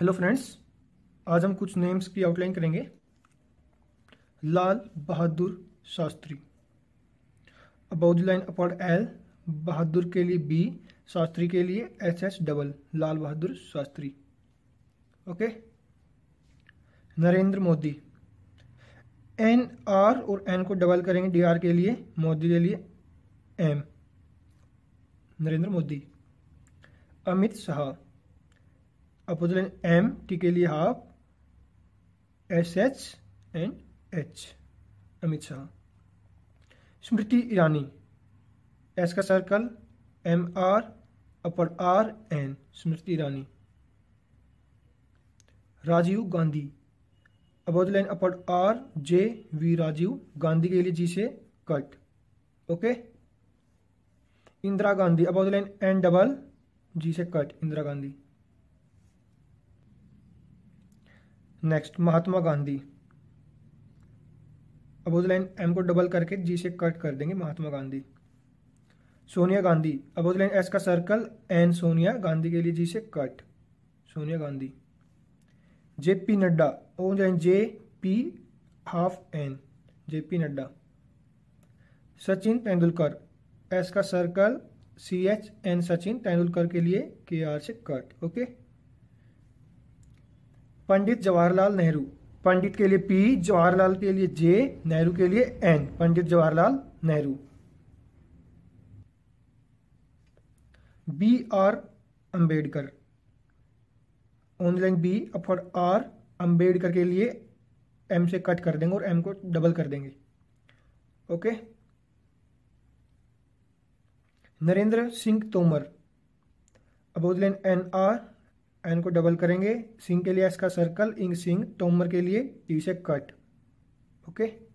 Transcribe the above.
hello friends आज हम कुछ नेम्स की आउटलाइन करेंगे Lal Bahadur Shastri about line upward L Bahadur के लिए बी शास्त्री के लिए H H double Lal Bahadur Shastri okay Narendra Modi N R और एन को डबल करेंगे डी आर के लिए मोदी के लिए M Narendra Modi Amit Shah opposite line M T के लिए half S H and H Amit Shah Smriti Irani S का circle M R upper R N Smriti Irani Rajiv Gandhi about line upper R J V Rajiv Gandhi के लिए जी से cut okay Indira Gandhi about line N double G से cut Indira Gandhi next Mahatma Gandhi अब उस line M को double करके जी से कट कर देंगे महात्मा गांधी सोनिया गांधी अब उस लाइन एस का सर्कल एन सोनिया गांधी के लिए जी से cut Sonia Gandhi J P Nadda line J P half N J P Nadda Sachin Tendulkar S का circle C H N Sachin Tendulkar के लिए के आर से कट ओके पंडित जवाहरलाल नेहरू पंडित के लिए पी जवाहरलाल के लिए जे नेहरू के लिए N Pandit Jawaharlal Nehru B R Ambedkar online B और आर अंबेडकर के लिए एम से कट कर देंगे और एम को डबल कर देंगे okay Narendra Singh Tomar about line N R N को डबल करेंगे सिंह के लिए इसका सर्कल इंग सिंह तोमर के लिए टी से कट ओके